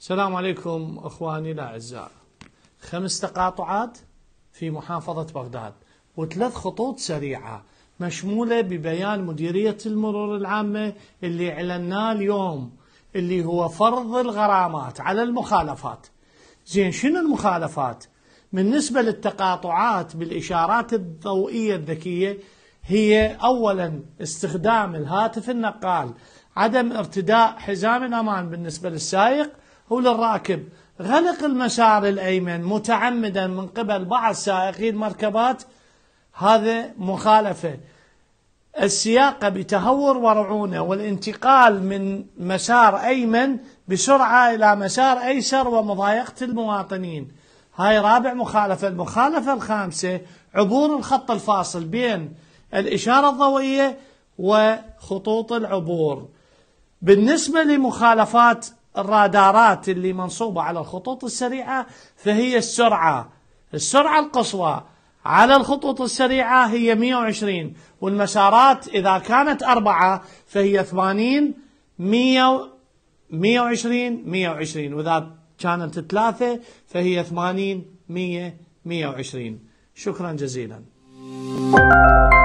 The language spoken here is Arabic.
السلام عليكم أخواني الأعزاء خمس تقاطعات في محافظة بغداد وثلاث خطوط سريعة مشمولة ببيان مديرية المرور العامة اللي اعلناه اليوم اللي هو فرض الغرامات على المخالفات زين شنو المخالفات بالنسبة للتقاطعات بالإشارات الضوئية الذكية هي أولا استخدام الهاتف النقال عدم ارتداء حزام الأمان بالنسبة للسائق هو للراكب غلق المسار الأيمن متعمدا من قبل بعض سائقي المركبات هذا مخالفة السياقة بتهور ورعونة والانتقال من مسار أيمن بسرعة إلى مسار أيسر ومضايقة المواطنين هاي رابع مخالفة المخالفة الخامسة عبور الخط الفاصل بين الإشارة الضوئية وخطوط العبور بالنسبة لمخالفات الرادارات اللي منصوبة على الخطوط السريعة فهي السرعة السرعة القصوى على الخطوط السريعة هي 120 والمسارات إذا كانت أربعة فهي 80 100 120 120 وإذا كانت ثلاثة فهي 80 100 120 شكرا جزيلا